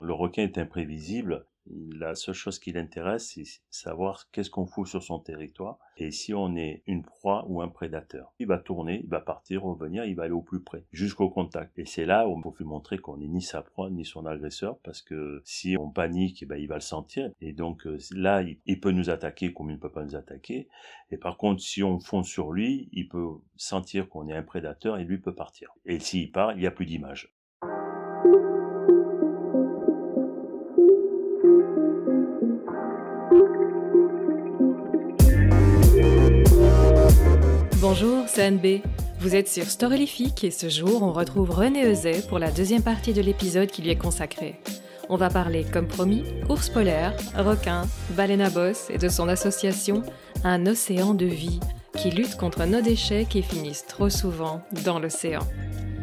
Le requin est imprévisible. La seule chose qui l'intéresse, c'est savoir qu'est-ce qu'on fout sur son territoire et si on est une proie ou un prédateur. Il va tourner, il va partir, revenir, il va aller au plus près, jusqu'au contact. Et c'est là où peut lui montrer qu'on n'est ni sa proie ni son agresseur parce que si on panique, eh ben, il va le sentir. Et donc euh, là, il peut nous attaquer comme il ne peut pas nous attaquer. Et par contre, si on fonce sur lui, il peut sentir qu'on est un prédateur et lui peut partir. Et s'il part, il n'y a plus d'image. Bonjour, c'est Anne B. Vous êtes sur Storylifique et ce jour, on retrouve René Euzet pour la deuxième partie de l'épisode qui lui est consacré. On va parler, comme promis, ours polaire, requins, baleine à bosse et de son association Un océan de vie qui lutte contre nos déchets qui finissent trop souvent dans l'océan.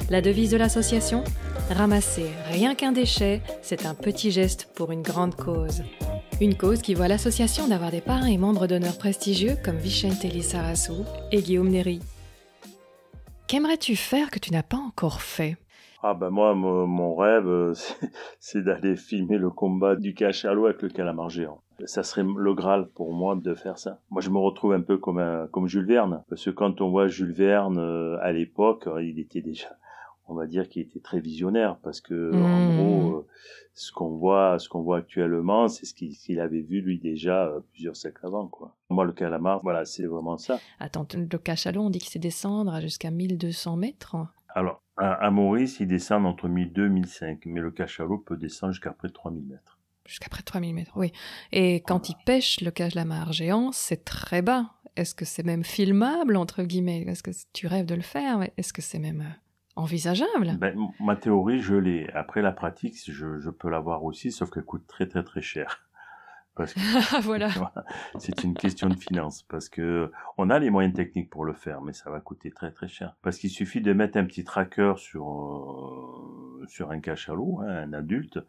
La devise de l'association Ramasser rien qu'un déchet, c'est un petit geste pour une grande cause. Une cause qui voit l'association d'avoir des parents et membres d'honneur prestigieux comme Vicente Sarasso et Guillaume Néry. Qu'aimerais-tu faire que tu n'as pas encore fait ah ben moi, mon rêve, euh, c'est d'aller filmer le combat du cachalot avec le calamar géant. Hein. Ça serait le Graal pour moi de faire ça. Moi, je me retrouve un peu comme, comme Jules Verne. Parce que quand on voit Jules Verne euh, à l'époque, euh, il était déjà on va dire qu'il était très visionnaire parce que en mmh. gros euh, ce qu'on voit ce qu'on voit actuellement c'est ce qu'il avait vu lui déjà euh, plusieurs siècles avant quoi moi le calamar voilà c'est vraiment ça attends le cachalot on dit qu'il sait descendre jusqu'à 1200 mètres alors à, Maurice il descend entre 1200 et mètres, mais le cachalot peut descendre jusqu'à près de 3000 mètres jusqu'à près de 3000 mètres oui et quand il pêche le calamar géant c'est très bas est-ce que c'est même filmable entre guillemets Est-ce que tu rêves de le faire Est-ce que c'est même euh, envisageable. Ben, ma théorie, je l'ai. Après, la pratique, je, je peux l'avoir aussi, sauf qu'elle coûte très très très cher. voilà. C'est une question de finance parce que on a les moyens techniques pour le faire, mais ça va coûter très très cher. Parce qu'il suffit de mettre un petit tracker sur euh, sur un cachalot, hein, un adulte,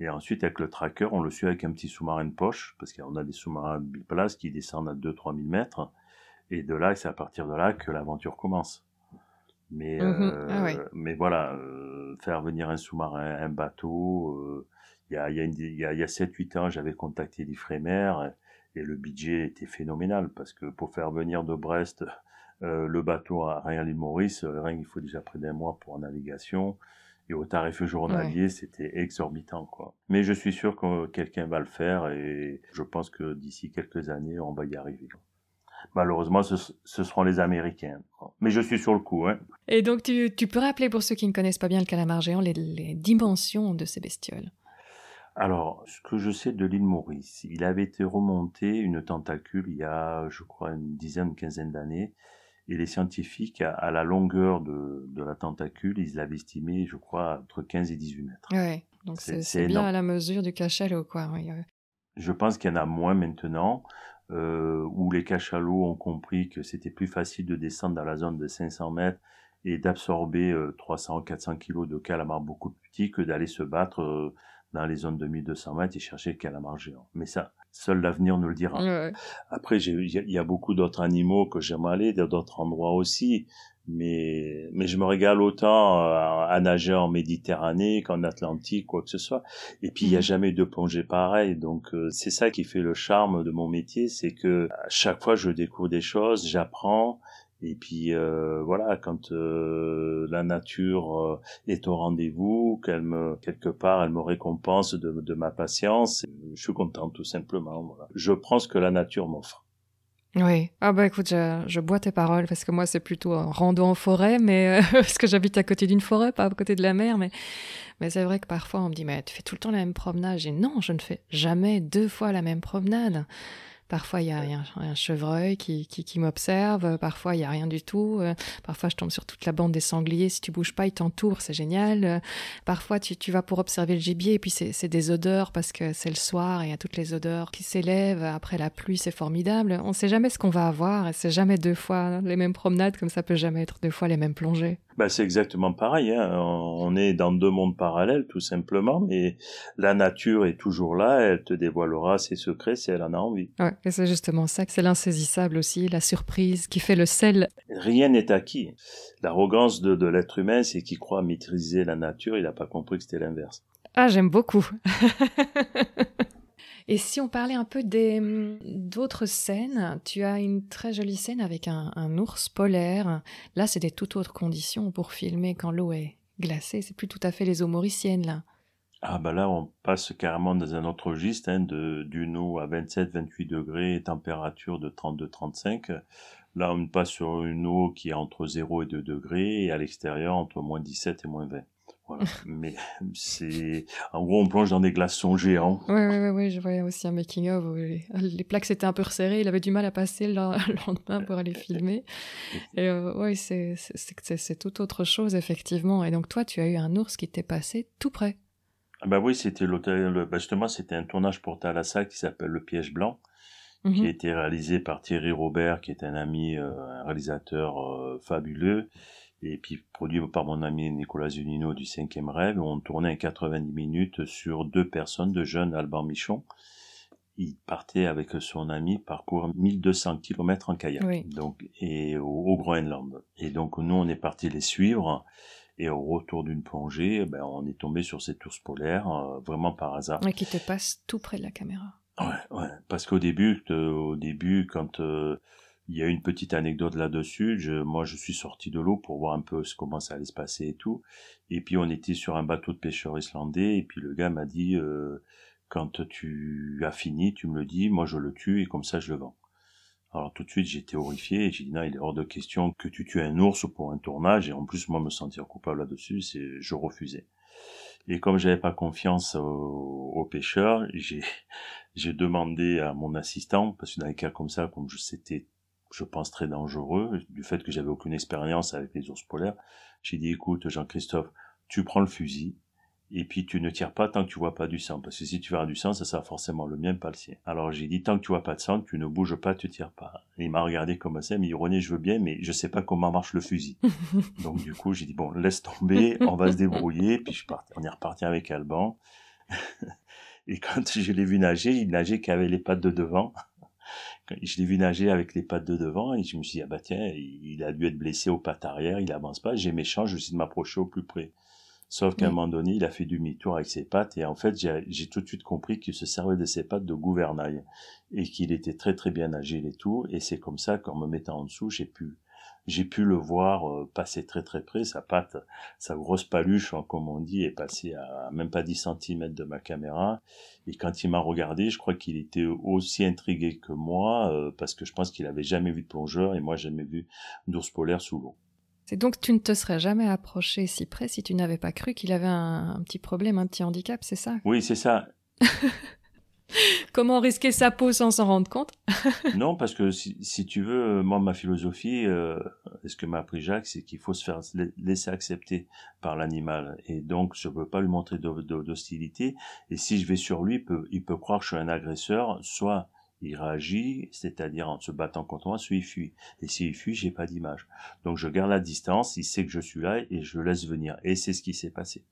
et ensuite avec le tracker, on le suit avec un petit sous-marin de poche parce qu'on a des sous-marins places qui descendent à 2-3 000 mètres, et de là, c'est à partir de là que l'aventure commence. Mais, mmh ah euh, mais voilà, euh, faire venir un sous-marin, un bateau, euh, il y a, 7-8 ans, j'avais contacté l'IFREMER et le budget était phénoménal parce que pour faire venir de Brest le bateau à les Maurice, rien il faut déjà près d'un mois pour en navigation. Et au tarif journalier, c'était exorbitant, quoi. Mais je suis sûr que quelqu'un va le faire et je pense que d'ici quelques années, on va y arriver. Malheureusement, ce, seront les Américains. Mais je suis sur le coup. Hein. Et donc, tu, peux rappeler pour ceux qui ne connaissent pas bien le calamar géant les, dimensions de ces bestioles alors, ce que je sais de l'île Maurice, il avait été remonté une tentacule il y a, je crois, une dizaine, une quinzaine d'années. Et les scientifiques, à, la longueur de, la tentacule, ils l'avaient estimé, je crois, entre 15 et 18 mètres. Oui, donc c'est bien à la mesure du cachalot, quoi. Je pense qu'il y en a moins maintenant, euh, où les cachalots ont compris que c'était plus facile de descendre dans la zone de 500 mètres et d'absorber 300-400 euh, kilos de calamars beaucoup plus petits que d'aller se battre euh, dans les zones de 1200 mètres et chercher le calamar géant. Mais ça, seul l'avenir nous le dira. Après, il y, y a beaucoup d'autres animaux que j'aime aller, d'autres endroits aussi mais mais je me régale autant euh, à, nager en Méditerranée qu'en Atlantique quoi que ce soit et puis il n'y a mhm. jamais de plongée pareille donc euh, c'est ça qui fait le charme de mon métier c'est que à chaque fois je découvre des choses j'apprends et puis euh, voilà, quand la nature est au rendez-vous, qu'elle me quelque part, elle me récompense de, ma patience, je suis content tout simplement. Je prends ce que la nature m'offre. Oui. Ah bah écoute, je, bois tes paroles parce que moi c'est plutôt un rando en forêt, mais euh, parce que j'habite à côté d'une forêt, pas à côté de la mer, mais mais c'est vrai que parfois on me dit mais tu fais tout le temps la même promenade et non, je ne fais jamais deux fois la même promenade. Parfois, il y a un, chevreuil qui, qui, m'observe. Parfois, il n'y a rien du tout. Euh, parfois, je tombe sur toute la bande des sangliers. Si tu bouges pas, ils t'entourent. C'est génial. Euh, parfois, tu, vas pour observer le gibier. Et puis, c'est des odeurs parce que c'est le soir et il y a toutes les odeurs qui s'élèvent. Après la pluie, c'est formidable. On ne sait jamais ce qu'on va avoir. Et c'est jamais deux fois les mêmes promenades. Comme ça peut jamais être deux fois les mêmes plongées. Bah, c'est exactement pareil. Hein. On est dans deux mondes parallèles, tout simplement, mais la nature est toujours là. Elle te dévoilera ses secrets si elle en a envie. Ouais, et c'est justement ça que c'est l'insaisissable aussi, la surprise qui fait le sel. Rien n'est acquis. L'arrogance de, de l'être humain, c'est qu'il croit maîtriser la nature. Il n'a pas compris que c'était l'inverse. Ah, j'aime beaucoup. Et si on parlait un peu des hum, d'autres scènes, tu as une très jolie scène avec un, ours polaire. Là, c'est des toutes autres conditions pour filmer quand l'eau est glacée. C'est plus tout à fait les eaux mauriciennes, là. Ah bah là, on passe carrément dans un autre registre, hein, d'une eau à 27-28 degrés, température de 32-35. Là, on passe sur une eau qui est entre 0 et 2 degrés, et à l'extérieur, entre moins 17 et moins 20 mais c'est en gros on plonge dans des glaçons géants. Oui oui je voyais aussi un making of les, plaques étaient un peu resserrées, il avait du mal à passer le lendemain pour aller filmer. Et euh, ouais, c'est c'est tout autre chose effectivement. Et donc toi tu as eu un ours qui t'est passé tout près. Ah bah oui, c'était l'hôtel bah, justement c'était un tournage pour Thalassa qui s'appelle Le piège blanc. qui mhm. a été réalisé par Thierry Robert, qui est un ami, euh, un réalisateur euh, fabuleux, et puis produit par mon ami Nicolas Zunino du Cinquième Rêve, on tournait 90 minutes sur deux personnes, deux jeunes, Alban Michon. Il partait avec son ami parcourir 1200 km en kayak, donc, et au, Groenland. Et donc, nous, on est partis les suivre. Et au retour d'une plongée, eh ben, on est tombé sur cette ours polaire, euh, vraiment par hasard. qui te passe tout près de la caméra. Ouais, Parce qu'au début, euh, au début, quand euh, il y a une petite anecdote là-dessus. Je, moi, je suis sorti de l'eau pour voir un peu ce, comment ça allait se passer et tout. Et puis, on était sur un bateau de pêcheurs islandais. Et puis, le gars m'a dit, euh, quand tu as fini, tu me le dis. Moi, je le tue et comme ça, je le vends. Alors, tout de suite, j'étais horrifié. J'ai dit, non, il est hors de question que tu tues un ours pour un tournage. Et en plus, moi, me sentir coupable là-dessus, c'est, je refusais. Et comme j'avais pas confiance aux, pêcheurs, j'ai, j'ai demandé à mon assistant, parce que dans les cas comme ça, comme je, c'était je pense, très dangereux, du fait que j'avais aucune expérience avec les ours polaires. J'ai dit, écoute, Jean-Christophe, tu prends le fusil, et puis tu ne tires pas tant que tu vois pas du sang, parce que si tu verras du sang, ça sera forcément le mien, pas le sien. Alors j'ai dit, tant que tu vois pas de sang, tu ne bouges pas, tu tires pas. il m'a regardé comme ça, il m'a dit, René, je veux bien, mais je sais pas comment marche le fusil. Donc du coup, j'ai dit, bon, laisse tomber, on va se débrouiller, puis je on est reparti avec Alban. et quand je l'ai vu nager, il nageait qu'avec les pattes de devant je l'ai vu nager avec les pattes de devant et je me suis dit, ah bah tiens, il a dû être blessé aux pattes arrière, il avance pas. J'ai mes je suis de m'approcher au plus près. Sauf qu'à un moment donné, il a fait mi tour avec ses pattes et en fait, j'ai tout de suite compris qu'il se servait de ses pattes de gouvernail et qu'il était très très bien agile et tout. Et c'est comme ça qu'en me mettant en dessous, j'ai pu j'ai pu le voir euh, passer très très près, sa patte, sa grosse paluche, hein, comme on dit, est passée à même pas 10 cm de ma caméra. Et quand il m'a regardé, je crois qu'il était aussi intrigué que moi, euh, parce que je pense qu'il avait jamais vu de plongeur et moi jamais vu d'ours polaire sous l'eau. C'est donc tu ne te serais jamais approché si près si tu n'avais pas cru qu'il avait un, petit problème, un petit handicap, c'est ça Oui, c'est ça. Comment risquer sa peau sans s'en rendre compte Non, parce que si, tu veux, euh, moi, ma philosophie, euh, ce que m'a appris Jacques, c'est qu'il faut se faire laisser accepter par l'animal. Et donc, je ne peux pas lui montrer d'hostilité. Et si je vais sur lui, il peut, croire que je suis un agresseur, soit il réagit, c'est-à-dire en se battant contre moi, soit il fuit. Et s'il fuit, j'ai pas d'image. Donc je garde la distance, il sait que je suis là et je laisse venir. Et c'est ce qui s'est passé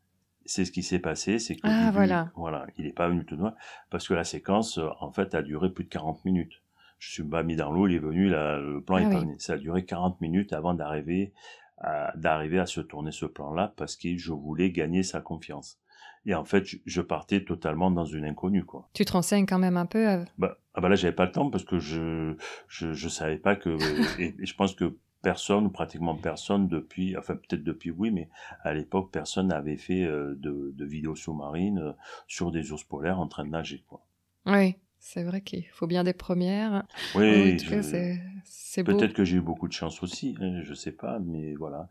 c'est ce qui s'est passé, c'est que ah, voilà. voilà, il n'est pas venu tout de suite parce que la séquence euh, en fait a duré plus de 40 minutes. Je suis pas mis dans l'eau, il est venu, le plan ah est pas venu. Ça a duré 40 minutes avant d'arriver à, se tourner ce plan-là parce que je voulais gagner sa confiance. Et en fait, je partais totalement dans une inconnue, quoi. Tu te renseignes quand même un peu euh bah, ah bah là, j'avais pas le temps parce que je je, savais pas que et je pense que personne ou pratiquement personne depuis, enfin peut-être depuis oui, mais à l'époque personne n'avait fait euh, de, vidéos sous-marines euh, sur des ours polaires en train de nager. Quoi. Oui, c'est vrai qu'il faut bien des premières. Oui, c'est Peut-être que j'ai eu beaucoup de chance aussi, je hein, je sais pas, mais voilà.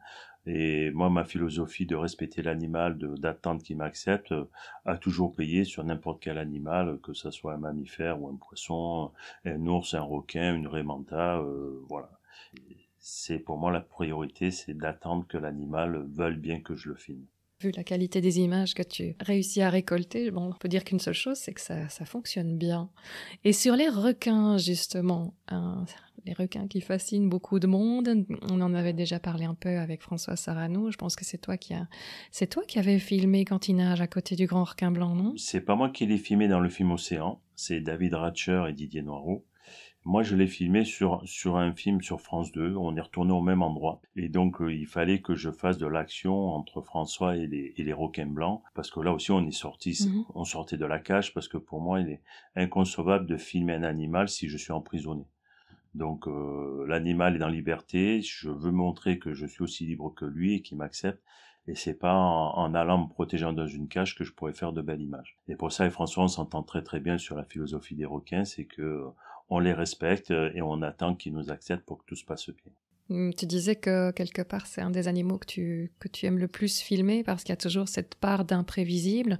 Et moi, ma philosophie de respecter l'animal, d'attendre qu'il m'accepte, euh, a toujours payé sur n'importe quel animal, que ce soit un mammifère ou un poisson, un ours, un requin, une raie voilà c'est pour moi la priorité, c'est d'attendre que l'animal veuille bien que je le filme. Vu la qualité des images que tu réussis à récolter, bon, on peut dire qu'une seule chose, c'est que ça, ça, fonctionne bien. Et sur les requins, justement, hein, les requins qui fascinent beaucoup de monde, on en avait déjà parlé un peu avec François Sarano, je pense que c'est toi qui a... c'est toi qui avais filmé quand il nage à côté du grand requin blanc, non C'est pas moi qui l'ai filmé dans le film Océan, c'est David Ratcher et Didier Noiroux. Moi, je l'ai filmé sur, sur un film sur France 2. On est retourné au même endroit. Et donc, euh, il fallait que je fasse de l'action entre François et les, et les requins blancs. Parce que là aussi, on est sorti, mhm. on sortait de la cage. Parce que pour moi, il est inconcevable de filmer un animal si je suis emprisonné. Donc euh, l'animal est dans liberté, je veux montrer que je suis aussi libre que lui et qu'il m'accepte. Et c'est pas en, allant me protégeant dans une cage que je pourrais faire de belles images. Et pour ça, et François, on s'entend très très bien sur la philosophie des requins, c'est que on les respecte euh, et on attend qu'ils nous acceptent pour que tout se passe bien. Mm, tu disais que quelque part c'est un des animaux que tu, que tu aimes le plus filmer parce qu'il y a toujours cette part d'imprévisible.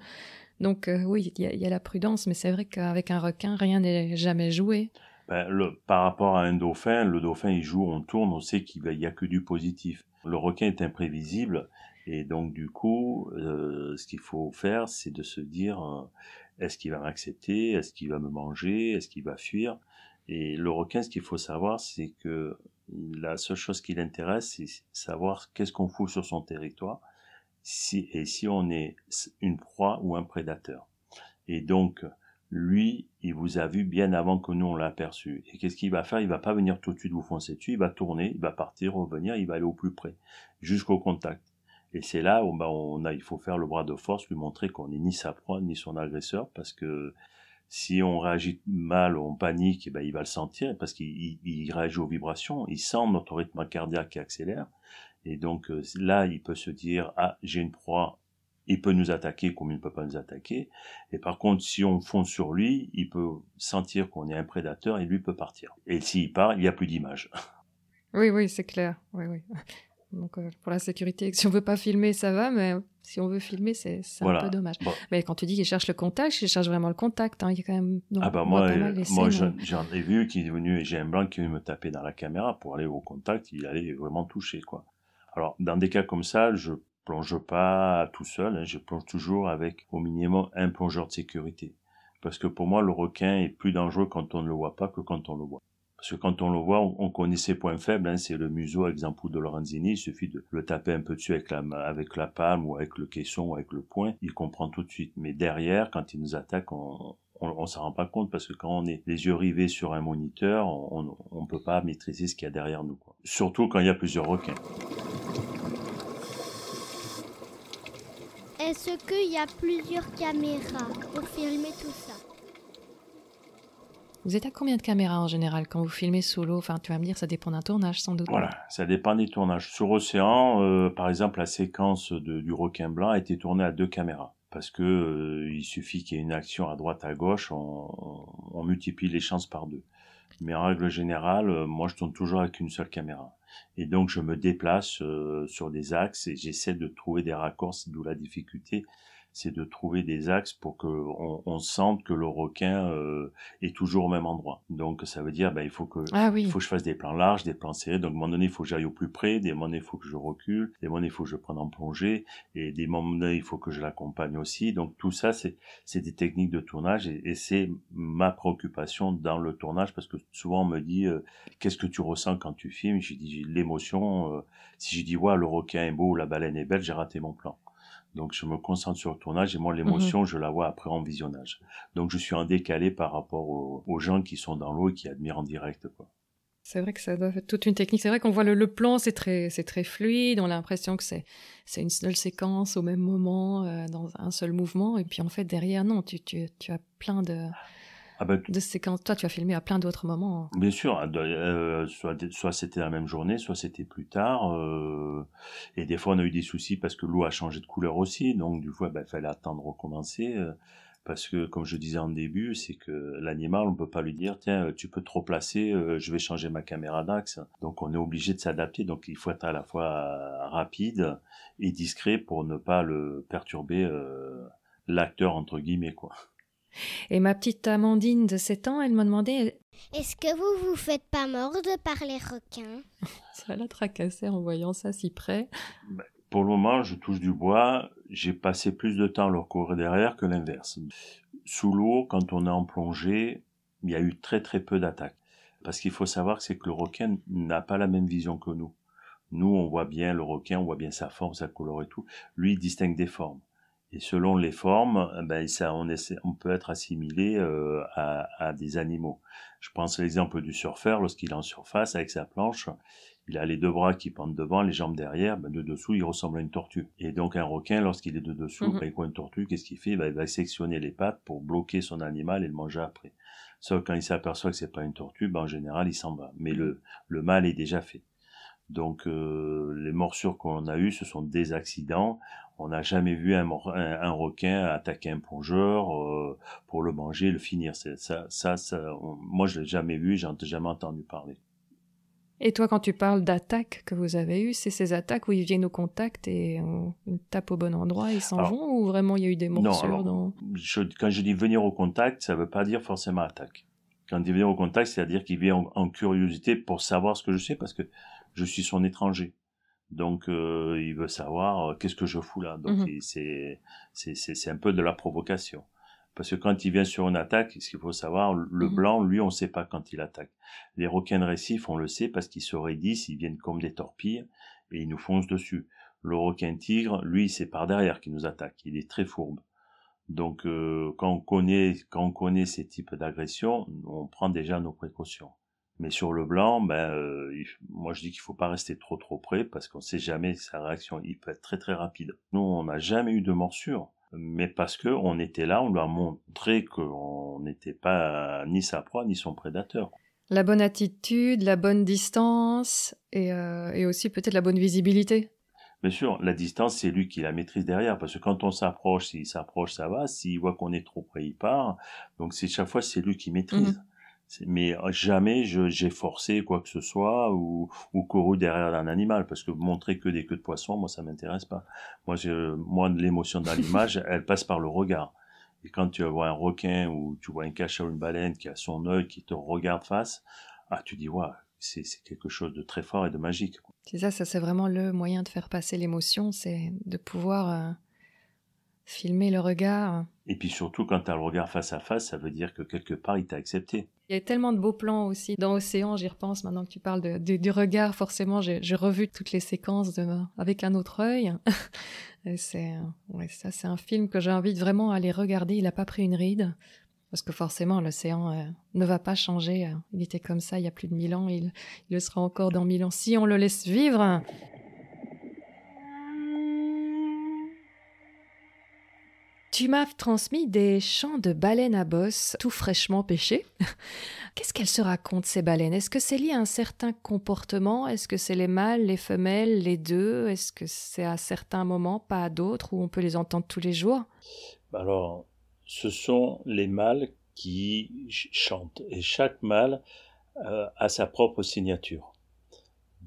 Donc euh, oui, il y, a la prudence, mais c'est vrai qu'avec un requin, rien n'est jamais joué. Ben, par rapport à un dauphin, le dauphin il joue, on tourne, on sait qu'il n'y a que du positif. Le requin est imprévisible et donc du coup, euh, ce qu'il faut faire, c'est de se dire est-ce qu'il va m'accepter Est-ce qu'il va me manger Est-ce qu'il va fuir et le requin, ce qu'il faut savoir, c'est que la seule chose qui l'intéresse, c'est savoir qu'est-ce qu'on fout sur son territoire, si, et si on est une proie ou un prédateur. Et donc, lui, il vous a vu bien avant que nous on l'a aperçu. Et qu'est-ce qu'il va faire Il va pas venir tout de suite vous foncer dessus, il va tourner, il va partir, revenir, il va aller au plus près, jusqu'au contact. Et c'est là où bah, on a, il faut faire le bras de force, lui montrer qu'on n'est ni sa proie ni son agresseur, parce que si on réagit mal, on panique, et eh ben, il va le sentir parce qu'il réagit aux vibrations, il sent notre rythme cardiaque qui accélère. Et donc euh, là, il peut se dire, ah, j'ai une proie, il peut nous attaquer comme il ne peut pas nous attaquer. Et par contre, si on fonce sur lui, il peut sentir qu'on est un prédateur et lui peut partir. Et s'il part, il n'y a plus d'image. Oui, oui, c'est clair. Oui, oui. Donc euh, pour la sécurité, si on veut pas filmer, ça va, mais si on veut filmer, c'est un peu dommage. Mais quand tu dis qu'il cherche le contact, il cherche vraiment le contact. Hein. Il y a quand même. ah bah, moi, hein. j'en ai vu qui est venu, et j'ai un blanc qui est venu me taper dans la caméra pour aller au contact, il allait vraiment toucher quoi. Alors dans des cas comme ça, je plonge pas tout seul, hein. je plonge toujours avec au minimum un plongeur de sécurité. Parce que pour moi, le requin est plus dangereux quand on ne le voit pas que quand on le voit. Parce que quand on le voit, on, connaît ses points faibles. Hein. c'est le museau, exemple, de Lorenzini. Il suffit de le taper un peu dessus avec la, avec la palme ou avec le caisson ou avec le poing. Il comprend tout de suite. Mais derrière, quand il nous attaque, on, ne s'en rend pas compte parce que quand on est les yeux rivés sur un moniteur, on, ne peut pas maîtriser ce qu'il y a derrière nous. Surtout quand il y a plusieurs requins. Est-ce qu'il y a plusieurs caméras pour filmer tout ça vous êtes à combien de caméras en général quand vous filmez sous l'eau Enfin, tu vas me dire, ça dépend d'un tournage sans doute. Voilà, ça dépend des tournages. Sur Océan, euh, par exemple, la séquence du requin blanc a été tournée à deux caméras. Parce que euh, il suffit qu'il y ait une action à droite, à gauche, on, multiplie les chances par deux. Mais en règle générale, euh, moi je tourne toujours avec une seule caméra. Et donc je me déplace sur des axes et j'essaie de trouver des raccourcis, d'où la difficulté c'est de trouver des axes pour que on, sente que le requin euh, est toujours au même endroit. Donc ça veut dire, bah, il faut que, ah il faut que je fasse des plans larges, des plans serrés. Donc à un moment donné, il faut que j'aille au plus près, des moments donné, il faut que je recule, des moments donné, il faut que je prenne en plongée, et des moments donné, il faut que je l'accompagne aussi. Donc tout ça, c'est c'est des techniques de tournage, et, c'est ma préoccupation dans le tournage parce que souvent on me dit, euh, qu'est-ce que tu ressens quand tu filmes J'ai dit l'émotion. Euh, si je dis, ouais, le requin est beau, la baleine est belle, j'ai raté mon plan. Donc je me concentre sur le tournage et moi mhm. l'émotion, je la vois après en visionnage. Donc je suis en décalé par rapport aux, gens qui sont dans l'eau et qui admirent en direct. C'est vrai que ça doit être toute une technique. C'est vrai qu'on voit le, plan, c'est très, c'est très fluide. On a l'impression que c'est, c'est une seule séquence au même moment, euh, dans un seul mouvement. Et puis en fait, derrière, non, tu as plein de, ah ben, de séquences. Toi, tu as filmé à plein d'autres moments. Bien sûr, ah, euh, soit, soit c'était la même journée, soit c'était plus tard. Euh, et des fois, on a eu des soucis parce que l'eau a changé de couleur aussi, donc du coup, il eh ben, fallait attendre recommencer. Euh, parce que, comme je disais en début, c'est que l'animal, on peut pas lui dire, tiens, tu peux trop placer, je vais changer ma caméra d'axe. Donc, on est obligé de s'adapter. Donc, il faut être à la fois rapide et discret pour ne pas le perturber l'acteur entre guillemets, quoi. Et ma petite Amandine de 7 ans, elle m'a demandé Est-ce que vous vous faites pas mordre par les requins Ça l'a tracassé en voyant ça si près. Ben, pour le moment, je touche du bois. J'ai passé plus de temps à leur courir derrière que l'inverse. Sous l'eau, quand on est en plongée, il y a eu très très peu d'attaques. Parce qu'il faut savoir c'est que le requin n'a pas la même vision que nous. Nous, on voit bien le requin, on voit bien sa forme, sa couleur et tout. Lui, il distingue des formes. Et selon les formes, eh ben ça, on, on peut être assimilé euh, à, des animaux. Je pense à l'exemple du surfeur, lorsqu'il est en surface avec sa planche, il a les deux bras qui pendent devant, les jambes derrière, ben, de dessous, il ressemble à une tortue. Et donc un requin, lorsqu'il est de dessous, mmh ben, il une tortue, qu'est-ce qu'il fait ben, Il va sectionner les pattes pour bloquer son animal et le manger après. Sauf quand il s'aperçoit que c'est pas une tortue, ben, en général, il s'en va. Mais mmh. le, le mal est déjà fait. Donc euh, les morsures qu'on a eues, ce sont des accidents. On n'a jamais vu un, requin attaquer un plongeur euh, pour le manger le finir. Ça, ça, moi, je l'ai jamais vu, j'en ai jamais entendu parler. Et toi, quand tu parles d'attaques que vous avez eues, c'est ces attaques où ils viennent au contact et on tape au bon endroit, ils s'en vont, ou vraiment il y a eu des morsures non, Quand je dis venir au contact, ça ne veut pas dire forcément attaque. Quand il vient au contact, c'est-à-dire qu'il vient en, en, curiosité pour savoir ce que je sais, parce que je suis son étranger. Donc euh, il veut savoir euh, qu'est-ce que je fous là. Donc mhm. c'est c'est un peu de la provocation. Parce que quand il vient sur une attaque, ce qu'il faut savoir, le mhm. blanc, lui, on ne sait pas quand il attaque. Les requins récifs, on le sait parce qu'ils se raidissent, ils viennent comme des torpilles et ils nous foncent dessus. Le requin tigre, lui, c'est par derrière qu'il nous attaque. Il est très fourbe. Donc euh, quand on connaît quand on connaît ces types d'agressions, on prend déjà nos précautions. Mais sur le blanc, ben, euh, moi je dis qu'il ne faut pas rester trop trop près parce qu'on ne sait jamais sa réaction. Il peut être très très rapide. Nous, on n'a jamais eu de morsure, mais parce qu'on était là, on lui a montré qu'on n'était pas ni sa proie ni son prédateur. La bonne attitude, la bonne distance euh, et, aussi peut-être la bonne visibilité. Bien sûr, la distance, c'est lui qui la maîtrise derrière, parce que quand on s'approche, s'il s'approche, ça va, s'il voit qu'on est trop près, il part. Donc c'est chaque fois, c'est lui qui maîtrise. Mmh mais euh, jamais j'ai forcé quoi que ce soit ou, ou couru derrière un animal parce que montrer que des queues de poisson, moi ça m'intéresse pas. Moi, je, moi l'émotion dans l'image, elle passe par le regard. Et quand tu vois un requin ou tu vois un cache ou une baleine qui a son œil qui te regarde face, ah tu dis c'est quelque chose de très fort et de magique. C'est ça, c'est vraiment le moyen de faire passer l'émotion, c'est de pouvoir euh, filmer le regard et puis surtout, quand tu as le regard face à face, ça veut dire que quelque part, il t'a accepté. Il y a tellement de beaux plans aussi dans Océan, j'y repense maintenant que tu parles du regard, forcément, j'ai revu toutes les séquences de, avec un autre œil. c'est ça, c'est un film que j'invite vraiment à aller regarder. Il n'a pas pris une ride, parce que forcément, l'océan euh, ne va pas changer. Il était comme ça il y a plus de mille ans, il, le sera encore dans mille ans si on le laisse vivre. Tu m'as transmis des chants de baleines à bosse tout fraîchement pêchées. Qu'est-ce qu'elles se racontent ces baleines Est-ce que c'est lié à un certain comportement Est-ce que c'est les mâles, les femelles, les deux Est-ce que c'est à certains moments, pas à d'autres, où on peut les entendre tous les jours bah Alors, ce sont les mâles qui chantent et chaque mâle euh, a sa propre signature.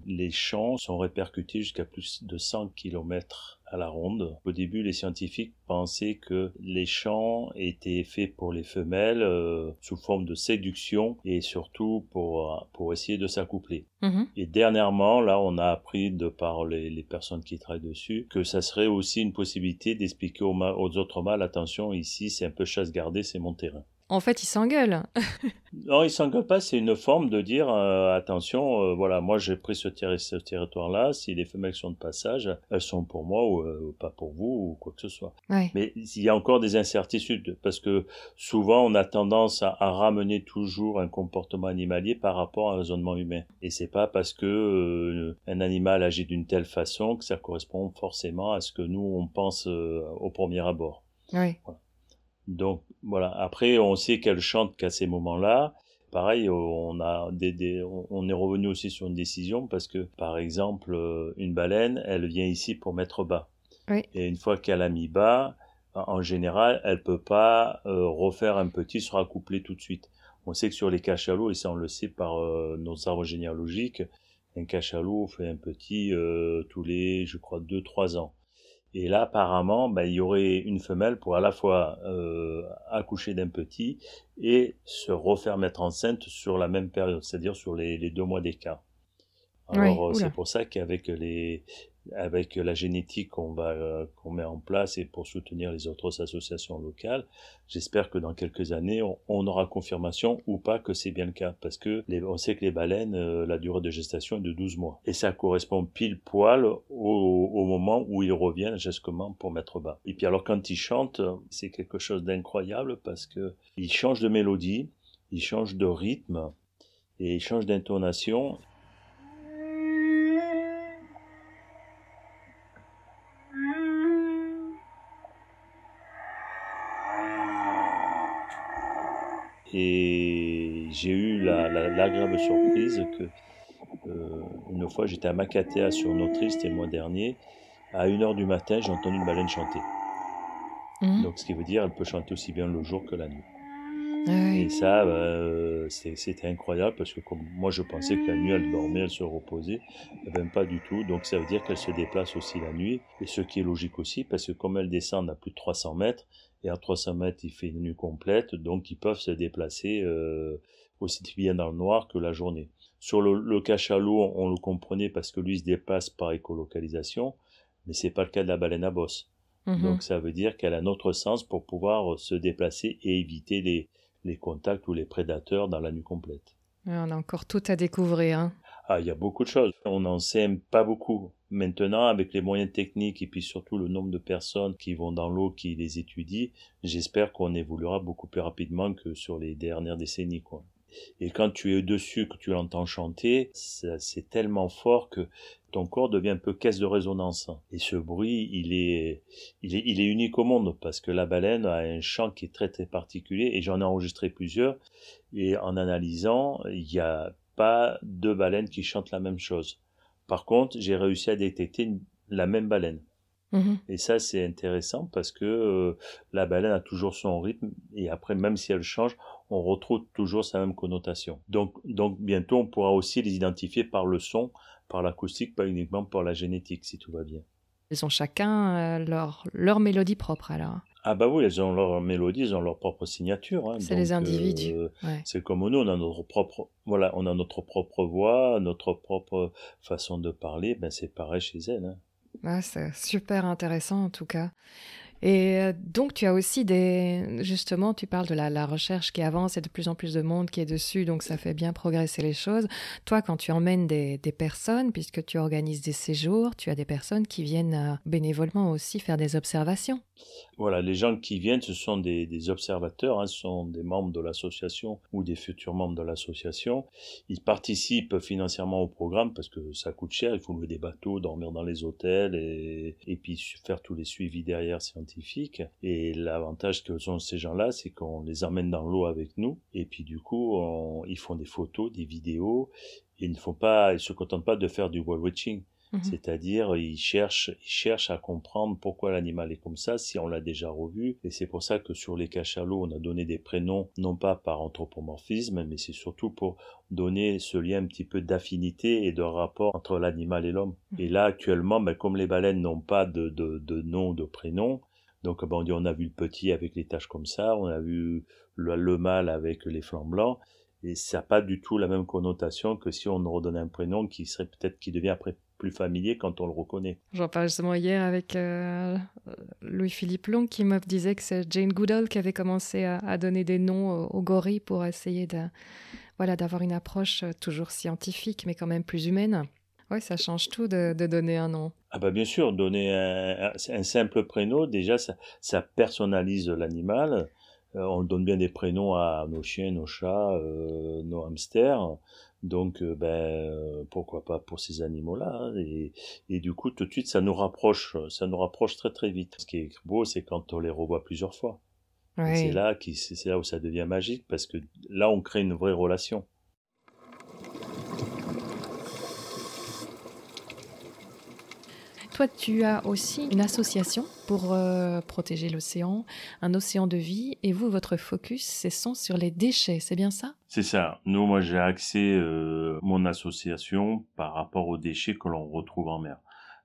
Les chants sont répercutés jusqu'à plus de 100 km la ronde. Au début, les scientifiques pensaient que les chants étaient faits pour les femelles euh, sous forme de séduction et surtout pour, euh, pour essayer de s'accoupler. Mhm. Et dernièrement, là, on a appris de par les, personnes qui travaillent dessus que ça serait aussi une possibilité d'expliquer aux, autres mâles, attention, ici, c'est un peu chasse gardée, c'est mon terrain en fait, ils s'engueulent. non, ils s'engueulent pas. C'est une forme de dire euh, attention, euh, voilà, moi j'ai pris ce, territoire-là. Si les femelles sont de passage, elles sont pour moi ou euh, pas pour vous ou quoi que ce soit. Mais il y a encore des incertitudes parce que souvent on a tendance à, ramener toujours un comportement animalier par rapport à un raisonnement humain. Et c'est pas parce que un animal agit d'une telle façon que ça correspond forcément à ce que nous on pense au premier abord. Oui. Donc voilà, après on sait qu'elle chante qu'à ces moments-là. Pareil, on, a des, on est revenu aussi sur une décision parce que, par exemple, euh, une baleine, elle vient ici pour mettre bas. Et une fois qu'elle a mis bas, en général, elle ne peut pas euh, refaire un petit, se raccoupler tout de suite. On sait que sur les cachalots, et ça on le sait par euh, nos arbres généalogiques, un cachalot fait un petit tous les, je crois, 2-3 ans. Et là, apparemment, ben, il y aurait une femelle pour à la fois euh, accoucher d'un petit et se refaire mettre enceinte sur la même période, c'est-à-dire sur les, deux mois d'écart. Alors, euh, c'est pour ça qu'avec les, avec la génétique euh, qu'on met en place et pour soutenir les autres associations locales. J'espère que dans quelques années, on, aura confirmation ou pas que c'est bien le cas, parce que on sait que les baleines, euh, la durée de gestation est de 12 mois, et ça correspond pile poil au, moment où ils reviennent justement pour mettre bas. Et puis alors quand ils chantent, c'est quelque chose d'incroyable parce que ils changent de mélodie, ils changent de rythme et ils changent d'intonation. Et j'ai eu la, grave surprise que euh, une fois j'étais à Makatea sur Notriste c'était le mois dernier, à 1h du matin j'ai entendu une baleine chanter. Mmh. Donc ce qui veut dire qu'elle peut chanter aussi bien le jour que la nuit. Et ça, bah, euh, c'était incroyable parce que comme moi je pensais que la nuit elle dormait, elle se reposait, même eh ben pas du tout. Donc ça veut dire qu'elle se déplace aussi la nuit, et ce qui est logique aussi parce que comme elle descend à plus de 300 mètres, et à 300 mètres il fait une nuit complète, donc ils peuvent se déplacer euh, aussi bien dans le noir que la journée. Sur le, le cachalot, on, le comprenait parce que lui se déplace par écolocalisation, mais c'est pas le cas de la baleine à bosse. Mm-hmm. Donc ça veut dire qu'elle a un autre sens pour pouvoir euh, se déplacer et éviter les, les contacts ou les prédateurs dans la nuit complète. on a encore tout à découvrir. Hein. Ah, il y a beaucoup de choses. On n'en sait pas beaucoup. Maintenant, avec les moyens techniques et puis surtout le nombre de personnes qui vont dans l'eau, qui les étudient, j'espère qu'on évoluera beaucoup plus rapidement que sur les dernières décennies. Quoi. Et quand tu es au-dessus, que tu l'entends chanter, c'est tellement fort que ton corps devient un peu caisse de résonance. Et ce bruit, il est, il est, unique au monde parce que la baleine a un chant qui est très très particulier et j'en ai enregistré plusieurs. Et en analysant, il n'y a pas deux baleines qui chantent la même chose. Par contre, j'ai réussi à détecter la même baleine. Mm-hmm. Et ça, c'est intéressant parce que euh, la baleine a toujours son rythme et après, même si elle change, on retrouve toujours sa même connotation. Donc, donc bientôt, on pourra aussi les identifier par le son, par l'acoustique, pas uniquement par la génétique, si tout va bien. Ils ont chacun euh, leur, mélodie propre alors. Ah bah oui, elles ont leur mélodie, elles ont leur propre signature. Hein. C'est les individus. Euh, c'est comme nous, on a notre propre, voilà, on a notre propre voix, notre propre façon de parler. Ben c'est pareil chez elles. Hein. Ah, c'est super intéressant en tout cas. Et euh, donc, tu as aussi des. Justement, tu parles de la, recherche qui avance et de plus en plus de monde qui est dessus, donc ça fait bien progresser les choses. Toi, quand tu emmènes des, personnes, puisque tu organises des séjours, tu as des personnes qui viennent euh, bénévolement aussi faire des observations. Voilà, les gens qui viennent, ce sont des, observateurs, hein, ce sont des membres de l'association ou des futurs membres de l'association. Ils participent financièrement au programme parce que ça coûte cher, il faut louer des bateaux, dormir dans les hôtels et, et puis faire tous les suivis derrière scientifiques et l'avantage que sont ces gens-là, c'est qu'on les emmène dans l'eau avec nous. Et puis du coup, ils font des photos, des vidéos. ils ne font pas, ils se contentent pas de faire du whale watching. Mhm. C'est-à-dire, ils cherchent, cherchent à comprendre pourquoi l'animal est comme ça, si on l'a déjà revu. Et c'est pour ça que sur les cachalots, on a donné des prénoms, non pas par anthropomorphisme, mais c'est surtout pour donner ce lien un petit peu d'affinité et de rapport entre l'animal et l'homme. Mhm. Et là, actuellement, ben, comme les baleines n'ont pas de, de, de nom, de prénom, donc, ben, on a vu le petit avec les taches comme ça, on a vu le, mâle avec les flancs blancs, et ça n'a pas du tout la même connotation que si on redonnait un prénom qui serait peut-être qui devient après plus familier quand on le reconnaît. J'en parlais justement hier avec euh, Louis-Philippe Long qui me disait que c'est Jane Goodall qui avait commencé à, donner des noms aux, gorilles pour essayer d'avoir une approche euh, toujours scientifique mais quand même plus humaine. Oui, ça change tout de, donner un nom. Ah bah bien sûr, donner un, simple prénom, déjà, ça, personnalise l'animal. Euh, on donne bien des prénoms à nos chiens, nos chats, euh, nos hamsters. Donc, euh, ben, pourquoi pas pour ces animaux-là. Hein. et, du coup, tout de suite, ça nous rapproche, ça nous rapproche très très vite. Ce qui est beau, c'est quand on les revoit plusieurs fois. C'est là, qui, c'est là où ça devient magique parce que là, on crée une vraie relation. Toi, tu as aussi une association pour euh, protéger l'océan, un océan de vie, et vous, votre focus, c'est sont sur les déchets, c'est bien ça C'est ça. Nous, moi, j'ai axé euh, mon association par rapport aux déchets que l'on retrouve en mer,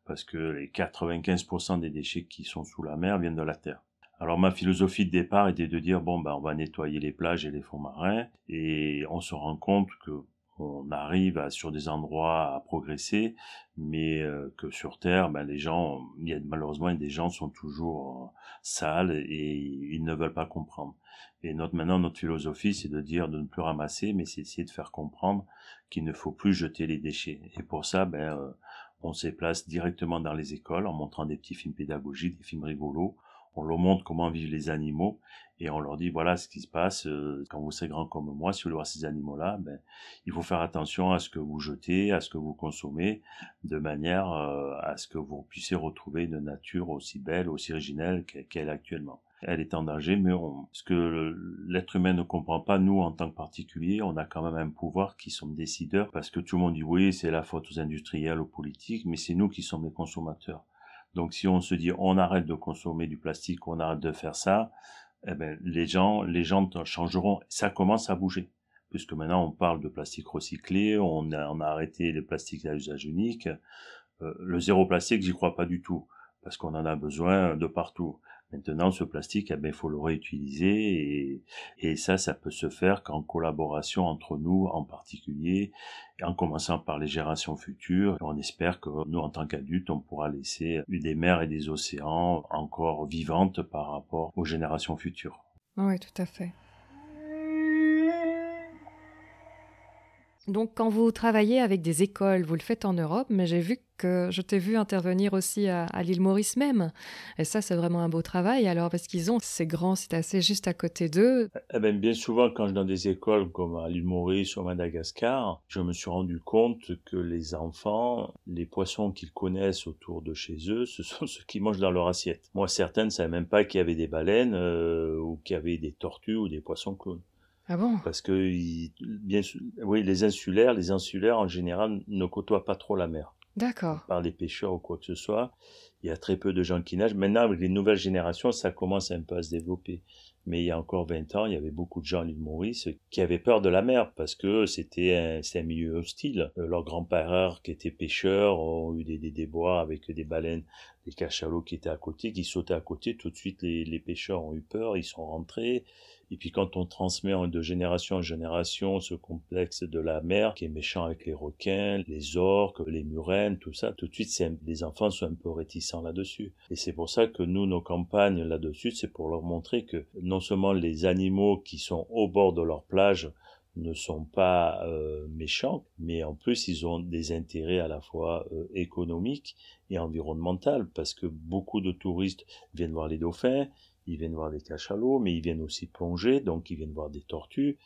parce que les 95% des déchets qui sont sous la mer viennent de la terre. Alors ma philosophie de départ était de dire bon ben on va nettoyer les plages et les fonds marins et on se rend compte que on arrive sur des endroits à progresser, mais euh, que sur Terre, ben, les gens, il y a, malheureusement, des gens sont toujours euh, sales et ils ne veulent pas comprendre. Et notre, maintenant, notre philosophie, c'est de dire de ne plus ramasser, mais c'est essayer de faire comprendre qu'il ne faut plus jeter les déchets. Et pour ça, ben, euh, on se place directement dans les écoles en montrant des petits films pédagogiques, des films rigolos, on leur montre comment vivent les animaux et on leur dit voilà ce qui se passe euh, quand vous serez grand comme moi, si vous voulez voir ces animaux-là, ben, il faut faire attention à ce que vous jetez, à ce que vous consommez, de manière euh, à ce que vous puissiez retrouver une nature aussi belle, aussi originelle qu'elle est actuellement. Elle est en danger, mais ce que l'être humain ne comprend pas, nous en tant que particuliers, on a quand même un pouvoir qui sommes décideurs, parce que tout le monde dit oui, c'est la faute aux industriels, aux politiques, mais c'est nous qui sommes les consommateurs. Donc si on se dit on arrête de consommer du plastique, on arrête de faire ça, eh ben, les gens les gens changeront. Ça commence à bouger puisque maintenant on parle de plastique recyclé, on a, arrêté les plastiques à usage unique. Euh, le zéro plastique, j'y crois pas du tout parce qu'on en a besoin de partout. Maintenant, ce plastique, eh bien, il faut le réutiliser et, ça, ça peut se faire qu'en collaboration entre nous en particulier, en commençant par les générations futures. On espère que nous, en tant qu'adultes, on pourra laisser des mers et des océans encore vivantes par rapport aux générations futures. Oui, tout à fait. Donc, quand vous travaillez avec des écoles, vous le faites en Europe, mais j'ai vu que je t'ai vu intervenir aussi à, l'île Maurice même. Et ça, c'est vraiment un beau travail. Alors, parce qu'ils ont ces grands assez juste à côté d'eux. Eh bien, bien souvent, quand je suis dans des écoles comme à l'île Maurice ou à Madagascar, je me suis rendu compte que les enfants, les poissons qu'ils connaissent autour de chez eux, ce sont ceux qui mangent dans leur assiette. Moi, certains ne savaient même pas qu'il y avait des baleines euh, ou qu'il y avait des tortues ou des poissons clowns. Ah bon Parce que bien, oui, les insulaires, les insulaires en général ne côtoient pas trop la mer. D'accord. Par les pêcheurs ou quoi que ce soit, il y a très peu de gens qui nagent. Maintenant, avec les nouvelles générations, ça commence un peu à se développer. Mais il y a encore 20 ans, il y avait beaucoup de gens à l'île Maurice qui avaient peur de la mer parce que c'était un, milieu hostile. Euh, leurs grands-parents qui étaient pêcheurs ont eu des, des avec des baleines les cachalots qui étaient à côté, qui sautaient à côté, tout de suite les, pêcheurs ont eu peur, ils sont rentrés. Et puis quand on transmet de génération en génération ce complexe de la mer qui est méchant avec les requins, les orques, les murènes, tout ça, tout de suite les enfants sont un peu réticents là-dessus. Et c'est pour ça que nous, nos campagnes là-dessus, c'est pour leur montrer que non seulement les animaux qui sont au bord de leur plage ne sont pas euh, méchants, mais en plus ils ont des intérêts à la fois euh, économiques et environnementaux, parce que beaucoup de touristes viennent voir les dauphins, ils viennent voir des cachalots, mais ils viennent aussi plonger, donc ils viennent voir des tortues,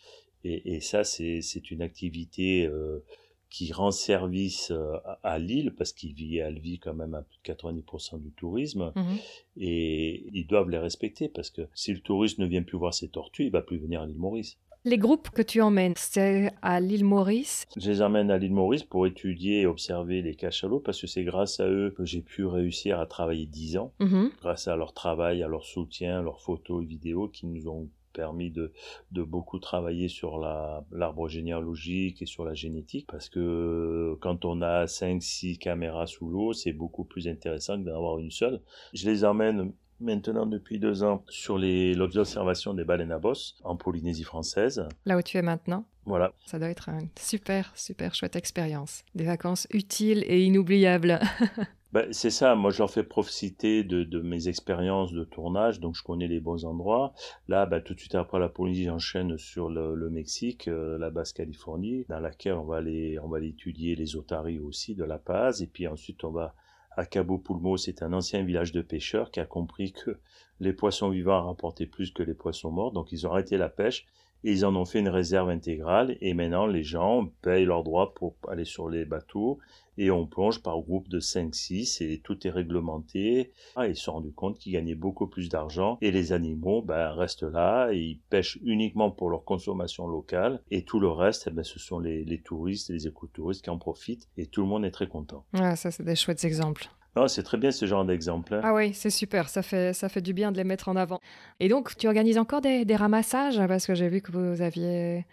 et, ça c'est, une activité euh, qui rend service à, l'île, parce qu'il vit, elle vit quand même à plus de 90% du tourisme, mmh et ils doivent les respecter, parce que si le touriste ne vient plus voir ses tortues, il va plus venir à l'île Maurice. Les groupes que tu emmènes, c'est à l'île Maurice Je les emmène à l'île Maurice pour étudier et observer les cachalots parce que c'est grâce à eux que j'ai pu réussir à travailler 10 ans, mhm. grâce à leur travail, à leur soutien, leurs photos et vidéos qui nous ont permis de, beaucoup travailler sur l'arbre généalogique et sur la génétique parce que quand on a 5-6 caméras sous l'eau, c'est beaucoup plus intéressant que d'en avoir une seule. Je les emmène maintenant depuis deux ans sur les l'observation des baleines à bosse en Polynésie française. Là où tu es maintenant voilà. Ça doit être une super, super chouette expérience. Des vacances utiles et inoubliables. Ben, c'est ça, moi je leur fais profiter de, mes expériences de tournage, donc je connais les bons endroits. Là, ben, tout de suite après la Polynésie, j'enchaîne sur le, Mexique, euh, la Basse-Californie, dans laquelle on va aller, on va aller étudier les otaries aussi de La Paz, et puis ensuite on va à Cabo Pulmo, c'est un ancien village de pêcheurs qui a compris que les poissons vivants rapportaient plus que les poissons morts, donc ils ont arrêté la pêche et ils en ont fait une réserve intégrale. Et maintenant, les gens payent leurs droits pour aller sur les bateaux et on plonge par groupe de 5-6 et tout est réglementé. Ah, ils se sont rendus compte qu'ils gagnaient beaucoup plus d'argent et les animaux ben, restent là et ils pêchent uniquement pour leur consommation locale et tout le reste, eh ben, ce sont les, les touristes, les écotouristes qui en profitent et tout le monde est très content. Ah, ça c'est des chouettes exemples. c'est très bien ce genre d'exemple. Hein. Ah oui, c'est super, ça fait, ça fait du bien de les mettre en avant. Et donc, tu organises encore des, ramassages hein, Parce que j'ai vu que vous aviez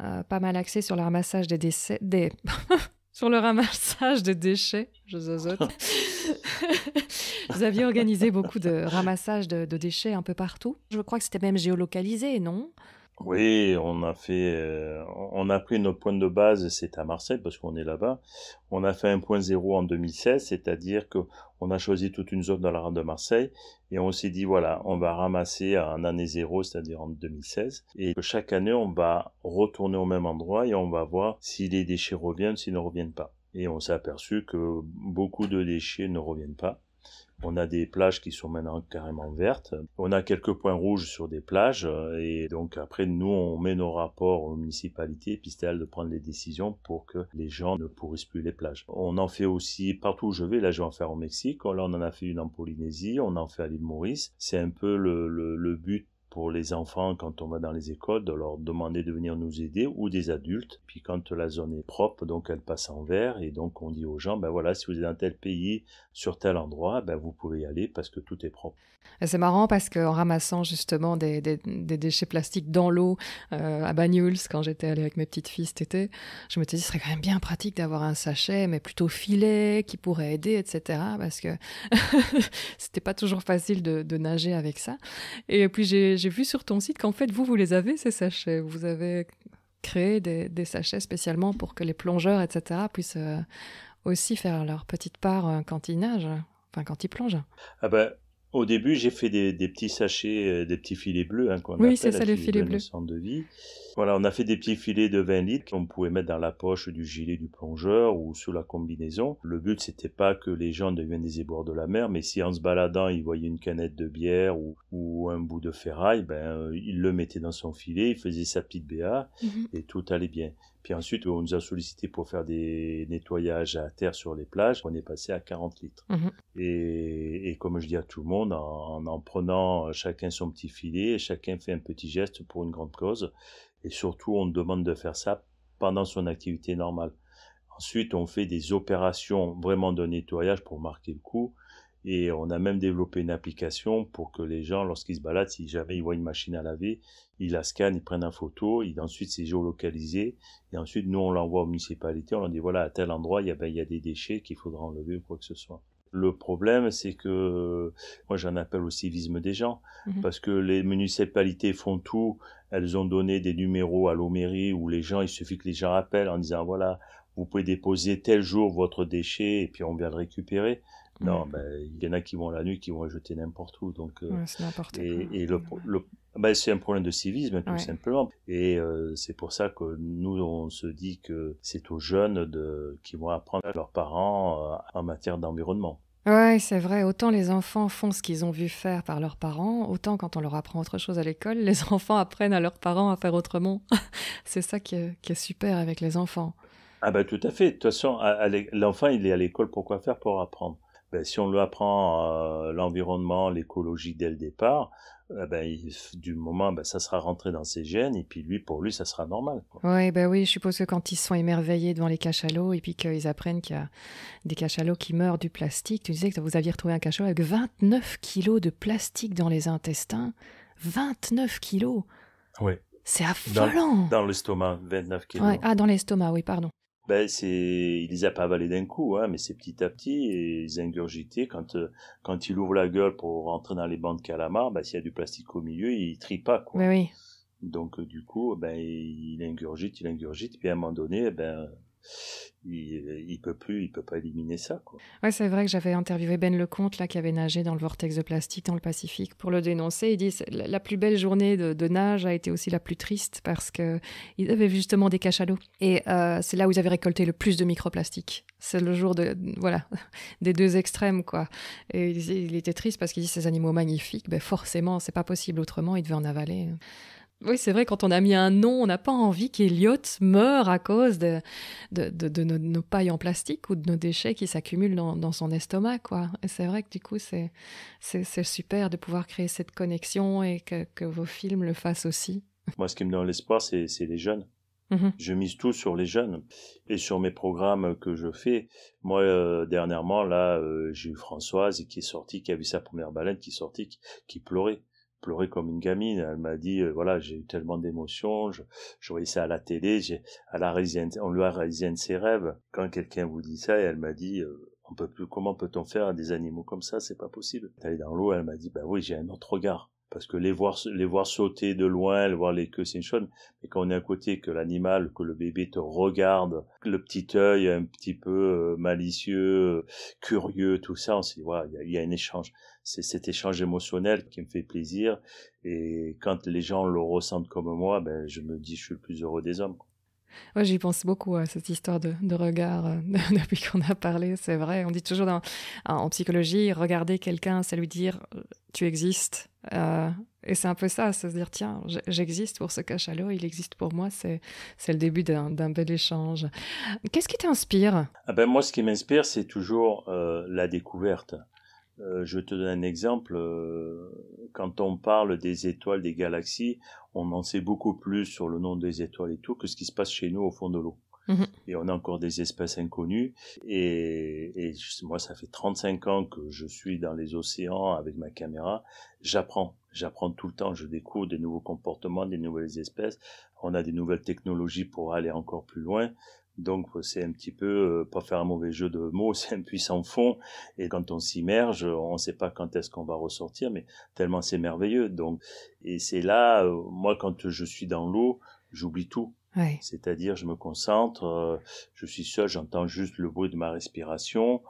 euh, pas mal axé sur le ramassage des décès... Des... sur le ramassage de déchets. Je Vous aviez organisé beaucoup de ramassages de, déchets un peu partout. Je crois que c'était même géolocalisé, non oui, on a fait, euh, on a pris notre point de base, c'est à Marseille parce qu'on est là-bas. On a fait un point zéro en 2016, c'est-à-dire que on a choisi toute une zone dans la rade de Marseille et on s'est dit voilà, on va ramasser en année zéro, c'est-à-dire en 2016, et chaque année on va retourner au même endroit et on va voir si les déchets reviennent, s'ils ne reviennent pas. Et on s'est aperçu que beaucoup de déchets ne reviennent pas on a des plages qui sont maintenant carrément vertes. On a quelques points rouges sur des plages. Euh, et donc après, nous, on met nos rapports aux municipalités, puis c'est elles de prendre les décisions pour que les gens ne pourrissent plus les plages. On en fait aussi partout où je vais. Là, je vais en faire au Mexique. Là, on en a fait une en Polynésie. On en fait à l'île Maurice. C'est un peu le, le but pour les enfants quand on va dans les écoles, de leur demander de venir nous aider ou des adultes. Puis quand la zone est propre, donc elle passe en vert et donc on dit aux gens, ben voilà, si vous êtes dans tel pays, sur tel endroit, ben vous pouvez y aller parce que tout est propre. C'est marrant parce qu'en ramassant justement des, déchets plastiques dans l'eau euh, à Bagnols, quand j'étais allée avec mes petites filles cet été, je me suis dit, ce serait quand même bien pratique d'avoir un sachet, mais plutôt filet qui pourrait aider, etc. Parce que c'était pas toujours facile de, de nager avec ça. Et puis j'ai j'ai vu sur ton site qu'en fait, vous, vous les avez, ces sachets. Vous avez créé des, sachets spécialement pour que les plongeurs, etc., puissent euh, aussi faire leur petite part euh, quand ils nagent, enfin, quand ils plongent. Ah ben, au début, j'ai fait des, petits sachets, euh, des petits filets bleus. Hein, oui, c'est ça, hein, les filets bleus. De vie. Voilà, on a fait des petits filets de 20 litres qu'on pouvait mettre dans la poche du gilet du plongeur ou sous la combinaison. Le but, c'était pas que les gens deviennent des éboueurs de la mer, mais si en se baladant, ils voyaient une canette de bière ou, un bout de ferraille, ben, euh, ils le mettaient dans son filet, ils faisaient sa petite BA mhm. et tout allait bien et ensuite, on nous a sollicité pour faire des nettoyages à terre sur les plages. On est passé à 40 litres. Mhm. Et, et, comme je dis à tout le monde, en, en prenant chacun son petit filet, chacun fait un petit geste pour une grande cause. Et surtout, on demande de faire ça pendant son activité normale. Ensuite, on fait des opérations vraiment de nettoyage pour marquer le coup. Et on a même développé une application pour que les gens, lorsqu'ils se baladent, si jamais ils voient une machine à laver, ils la scannent, ils prennent une photo, et ensuite c'est géolocalisé. Et ensuite, nous, on l'envoie aux municipalités, on leur dit voilà, à tel endroit, il y a, ben, il des déchets qu'il faudra enlever ou quoi que ce soit. Le problème, c'est que moi j'en appelle au civisme des gens, mmh parce que les municipalités font tout. Elles ont donné des numéros à l'homérie où les gens, il suffit que les gens appellent en disant voilà, vous pouvez déposer tel jour votre déchet et puis on vient le récupérer. Non, ben, il y en a qui vont la nuit, qui vont jeter n'importe où. Donc, euh, c'est n'importe et, quoi. ben, c'est un problème de civisme, tout simplement. Et euh, c'est pour ça que nous, on se dit que c'est aux jeunes de, qui vont apprendre à leurs parents euh, en matière d'environnement. Oui, c'est vrai. Autant les enfants font ce qu'ils ont vu faire par leurs parents, autant quand on leur apprend autre chose à l'école, les enfants apprennent à leurs parents à faire autrement. c'est ça qui est, qui est super avec les enfants. Ah ben tout à fait. De toute façon, l'enfant, il est à l'école pour quoi faire Pour apprendre ben, si on lui apprend euh, l'environnement, l'écologie dès le départ, euh, ben, du moment, ben, ça sera rentré dans ses gènes, et puis lui, pour lui, ça sera normal. Ouais, ben oui, je suppose que quand ils sont émerveillés devant les cachalots, et puis qu'ils apprennent qu'il y a des cachalots qui meurent du plastique, tu disais que vous aviez retrouvé un cachalot avec 29 kilos de plastique dans les intestins. 29 kilos Oui. C'est affolant Dans, l'estomac, 29 kilos. Ah, dans l'estomac, oui, pardon ben c'est il les a pas avalés d'un coup hein, mais c'est petit à petit et ils ingurgitaient quand euh, quand il ouvre la gueule pour rentrer dans les bancs de calamar ben s'il y a du plastique au milieu il trie pas quoi oui. donc euh, du coup ben il ingurgite il ingurgite puis à un moment donné ben il, euh, il, peut plus, il peut pas éliminer ça. Quoi. Ouais, c'est vrai que j'avais interviewé Ben Lecomte là, qui avait nagé dans le vortex de plastique dans le Pacifique pour le dénoncer. Il dit la plus belle journée de, nage a été aussi la plus triste parce que ils avaient justement des cachalots et euh, c'est là où ils avaient récolté le plus de microplastiques. C'est le jour de voilà des deux extrêmes quoi. Et il, était triste parce qu'il dit ces animaux magnifiques, ben forcément c'est pas possible autrement, ils devaient en avaler. Oui, c'est vrai, quand on a mis un nom, on n'a pas envie qu'Eliot meure à cause de, de, nos, pailles en plastique ou de nos déchets qui s'accumulent dans, son estomac. quoi. Et c'est vrai que du coup, c'est, c'est, super de pouvoir créer cette connexion et que, vos films le fassent aussi. Moi, ce qui me donne l'espoir, c'est, les jeunes. Mm-hmm. Je mise tout sur les jeunes et sur mes programmes que je fais. Moi, euh, dernièrement, là, euh, j'ai eu Françoise qui est sortie, qui a vu sa première baleine, qui est sortie, qui pleurait pleurer comme une gamine. Elle m'a dit, euh, voilà, j'ai eu tellement d'émotions, je, voyais ça à la télé, j'ai, à la on lui a réalisé ses rêves. Quand quelqu'un vous dit ça, elle m'a dit, euh, on peut plus, comment peut-on faire à des animaux comme ça, c'est pas possible. Elle est dans l'eau, elle m'a dit, bah oui, j'ai un autre regard parce que les voir, les voir sauter de loin, les voir les queues, c'est une chose. Mais quand on est à côté, que l'animal, que le bébé te regarde, le petit œil un petit peu euh, malicieux, euh, curieux, tout ça, on se il y, y, a un échange. C'est cet échange émotionnel qui me fait plaisir. Et quand les gens le ressentent comme moi, ben, je me dis, je suis le plus heureux des hommes. Ouais, J'y pense beaucoup à cette histoire de, de regard euh, depuis qu'on a parlé, c'est vrai. On dit toujours en psychologie, regarder quelqu'un, c'est lui dire euh, tu existes. Euh, et c'est un peu ça, c'est se dire tiens, j'existe pour ce cachalot, il existe pour moi. C'est le début d'un bel échange. Qu'est-ce qui t'inspire ah ben Moi, ce qui m'inspire, c'est toujours la découverte. Euh, je te donne un exemple. Euh, quand on parle des étoiles, des galaxies, on en sait beaucoup plus sur le nom des étoiles et tout que ce qui se passe chez nous au fond de l'eau. Mhm. Et on a encore des espèces inconnues. Et, et, moi, ça fait 35 ans que je suis dans les océans avec ma caméra. J'apprends, j'apprends tout le temps. Je découvre des nouveaux comportements, des nouvelles espèces. On a des nouvelles technologies pour aller encore plus loin. Donc euh, c'est un petit peu, euh, pas faire un mauvais jeu de mots, c'est un puissant fond. Et quand on s'immerge, on ne sait pas quand est-ce qu'on va ressortir, mais tellement c'est merveilleux. Donc et c'est là, euh, moi quand je suis dans l'eau, j'oublie tout. C'est-à-dire, je me concentre, je suis seul, j'entends juste le bruit de ma respiration,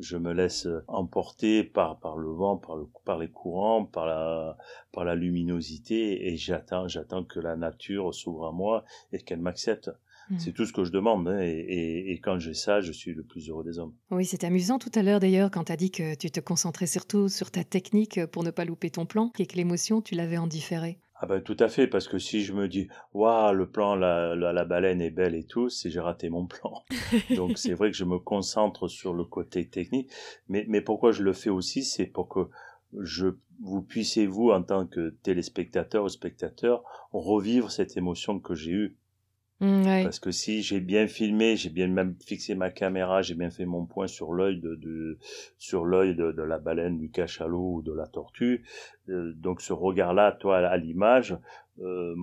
je me laisse emporter par, par le vent, par, le, par les courants, par la, par la luminosité, et j'attends, j'attends que la nature s'ouvre à moi et qu'elle m'accepte. Mm. C'est tout ce que je demande. Hein, et, quand j'ai ça, je suis le plus heureux des hommes. Oui, c'est amusant tout à l'heure d'ailleurs quand tu as dit que tu te concentrais surtout sur ta technique euh, pour ne pas louper ton plan et que l'émotion, tu l'avais en différé. Ah ben tout à fait, parce que si je me dis waouh le plan la, baleine est belle et tout, c'est j'ai raté mon plan. Donc c'est vrai que je me concentre sur le côté technique, mais, pourquoi je le fais aussi, c'est pour que je vous puissiez vous en tant que téléspectateur ou spectateur revivre cette émotion que j'ai eue Mmh, Parce que si j'ai bien filmé, j'ai bien même fixé ma caméra, j'ai bien fait mon point sur l'œil de, sur l'œil de, la baleine, du cachalot ou de la tortue. Euh, donc ce regard-là, toi, à l'image, euh,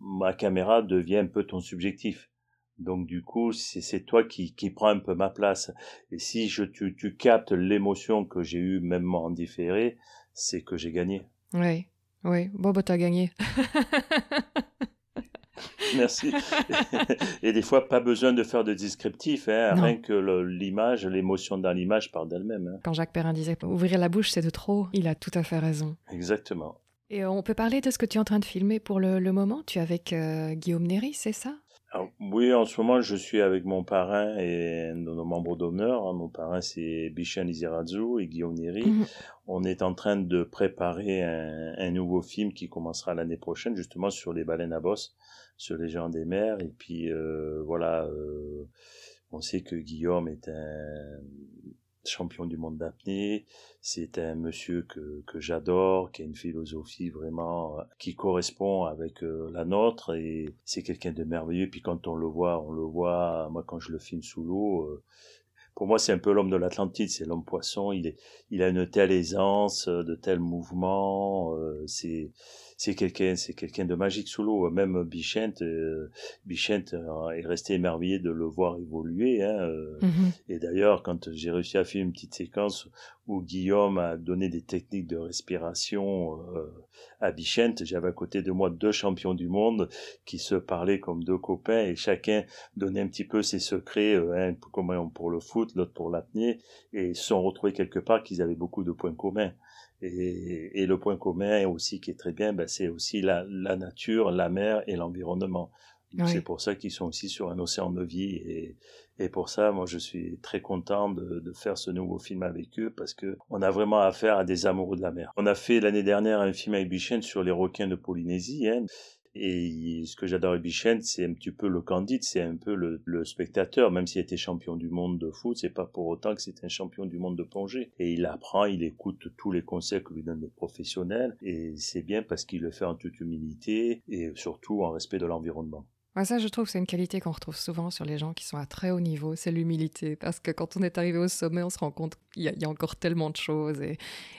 ma caméra devient un peu ton subjectif. Donc du coup, c'est toi qui, prends un peu ma place. Et si je, tu, tu captes l'émotion que j'ai eue même en différé, c'est que j'ai gagné. Oui, oui. Bon, bah t'as gagné. Merci. Et des fois, pas besoin de faire de descriptif, hein, rien que l'image, l'émotion dans l'image parle d'elle-même. Hein. Quand Jacques Perrin disait ouvrir la bouche, c'est de trop, il a tout à fait raison. Exactement. Et on peut parler de ce que tu es en train de filmer pour le, moment Tu es avec euh, Guillaume Néry, c'est ça Oui, en ce moment, je suis avec mon parrain et nos membres d'honneur. Hein. Mon parrain, c'est Bichan Lizarazu et Guillaume Neri mhm. On est en train de préparer un, un nouveau film qui commencera l'année prochaine, justement sur les baleines à bosse sur les des mers. Et puis euh, voilà, euh, on sait que Guillaume est un champion du monde d'apnée. C'est un monsieur que, que j'adore, qui a une philosophie vraiment euh, qui correspond avec la nôtre et c'est quelqu'un de merveilleux. Puis quand on le voit, on le voit. Moi, quand je le filme sous l'eau, pour moi, c'est un peu l'homme de l'Atlantide, c'est l'homme poisson. Il est, il a une telle aisance, de tels mouvements. c'est c'est quelqu'un, c'est quelqu'un de magique sous l'eau. Même Bichent euh, euh, est resté émerveillé de le voir évoluer. Hein, euh. mm-hmm. Et d'ailleurs, quand j'ai réussi à filmer une petite séquence où Guillaume a donné des techniques de respiration euh, à Bichent j'avais à côté de moi deux champions du monde qui se parlaient comme deux copains et chacun donnait un petit peu ses secrets, un pour, pour le foot, l'autre pour l'apnée, et se sont retrouvés quelque part qu'ils avaient beaucoup de points communs. Et, le point commun aussi qui est très bien, ben, c'est aussi la, nature, la mer et l'environnement. C'est pour ça qu'ils sont aussi sur un océan de vie. Et, et pour ça, moi, je suis très content de, faire ce nouveau film avec eux parce que on a vraiment affaire à des amoureux de la mer. On a fait l'année dernière un film avec Bichène sur les requins de Polynésie. Hein. Et ce que j'adore avec Bichent, c'est un petit peu le candide, c'est un peu le, spectateur. Même s'il était champion du monde de foot, c'est pas pour autant que c'est un champion du monde de plongée. Et il apprend, il écoute tous les conseils que lui donnent les professionnels. Et c'est bien parce qu'il le fait en toute humilité et surtout en respect de l'environnement. ça, je trouve que c'est une qualité qu'on retrouve souvent sur les gens qui sont à très haut niveau, c'est l'humilité. Parce que quand on est arrivé au sommet, on se rend compte qu'il y, a encore tellement de choses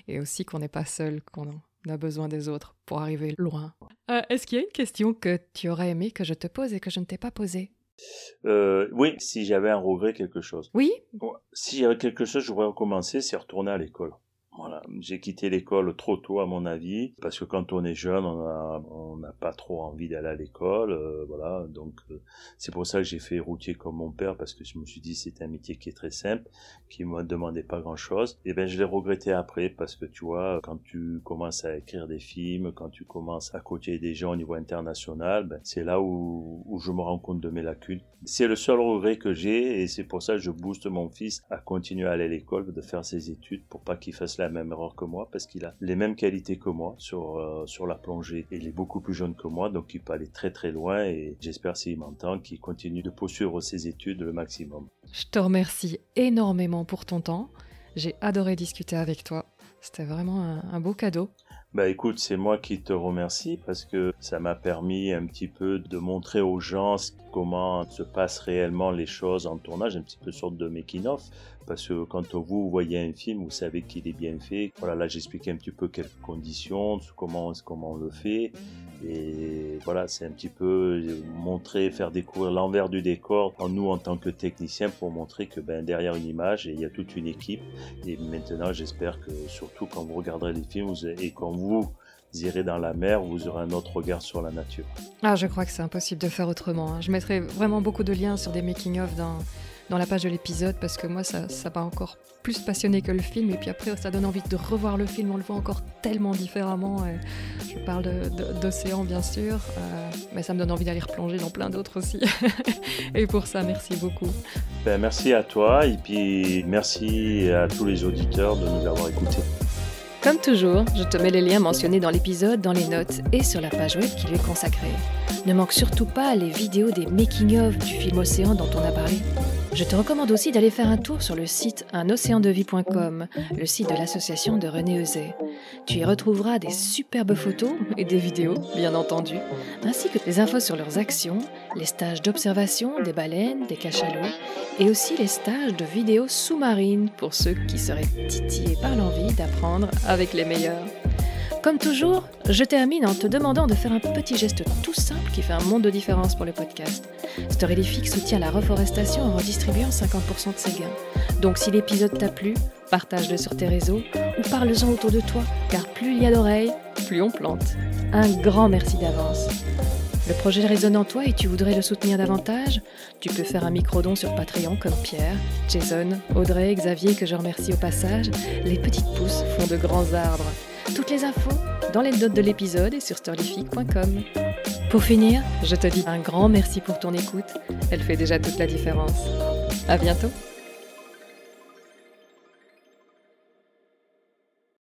et, aussi qu'on n'est pas seul, qu'on a besoin des autres pour arriver loin. Euh, est-ce qu'il y a une question que tu aurais aimé que je te pose et que je ne t'ai pas posée euh, oui, si j'avais un regret, quelque chose. Oui. Si j'avais quelque chose, je voudrais recommencer, c'est retourner à l'école. Voilà, j'ai quitté l'école trop tôt à mon avis, parce que quand on est jeune, on n'a pas trop envie d'aller à l'école, euh, voilà. Donc euh, c'est pour ça que j'ai fait routier comme mon père, parce que je me suis dit c'est un métier qui est très simple, qui ne me demandait pas grand chose. Et eh ben je l'ai regretté après, parce que tu vois, quand tu commences à écrire des films, quand tu commences à coacher des gens au niveau international, ben, c'est là où, où je me rends compte de mes lacunes. C'est le seul regret que j'ai, et c'est pour ça que je booste mon fils à continuer à aller à l'école, de faire ses études pour pas qu'il fasse la la même erreur que moi parce qu'il a les mêmes qualités que moi sur euh, sur la plongée. Il est beaucoup plus jeune que moi, donc il peut aller très très loin et j'espère s'il m'entend qu'il continue de poursuivre ses études le maximum. Je te remercie énormément pour ton temps. J'ai adoré discuter avec toi. C'était vraiment un, un beau cadeau. Bah écoute, c'est moi qui te remercie parce que ça m'a permis un petit peu de montrer aux gens comment se passent réellement les choses en tournage, un petit peu sorte de making off, parce que quand vous voyez un film, vous savez qu'il est bien fait. Voilà, là j'explique un petit peu quelles conditions, comment, comment on le fait, et voilà, c'est un petit peu euh, montrer, faire découvrir l'envers du décor en nous en tant que techniciens pour montrer que ben, derrière une image, il y a toute une équipe, et maintenant j'espère que surtout quand vous regarderez les films et quand vous irez dans la mer, vous aurez un autre regard sur la nature. Ah, je crois que c'est impossible de faire autrement. Hein. Je mettrai vraiment beaucoup de liens sur des making-of dans, la page de l'épisode parce que moi, ça, ça m'a encore plus passionné que le film. Et puis après, ça donne envie de revoir le film. On le voit encore tellement différemment. je parle d'océan, bien sûr, euh, mais ça me donne envie d'aller replonger dans plein d'autres aussi. et pour ça, merci beaucoup. Ben, merci à toi et puis merci à tous les auditeurs de nous avoir écoutés. Comme toujours, je te mets les liens mentionnés dans l'épisode, dans les notes et sur la page web qui lui est consacrée. Ne manque surtout pas les vidéos des making-of du film Océan dont on a parlé. Je te recommande aussi d'aller faire un tour sur le site unocéandevie.com, le site de l'association de René Eusey. Tu y retrouveras des superbes photos et des vidéos, bien entendu, ainsi que des infos sur leurs actions, les stages d'observation des baleines, des cachalots, et aussi les stages de vidéos sous-marines pour ceux qui seraient titillés par l'envie d'apprendre avec les meilleurs. Comme toujours, je termine en te demandant de faire un petit geste tout simple qui fait un monde de différence pour le podcast. Storylific soutient la reforestation en redistribuant 50% de ses gains. Donc si l'épisode t'a plu, partage-le sur tes réseaux ou parle-en autour de toi, car plus il y a d'oreilles, plus on plante. Un grand merci d'avance. Le projet résonne en toi et tu voudrais le soutenir davantage Tu peux faire un micro-don sur Patreon comme Pierre, Jason, Audrey, Xavier, que je remercie au passage. Les petites pousses font de grands arbres. Toutes les infos dans les notes de l'épisode et sur storyfic.com. Pour finir, je te dis un grand merci pour ton écoute. Elle fait déjà toute la différence. À bientôt!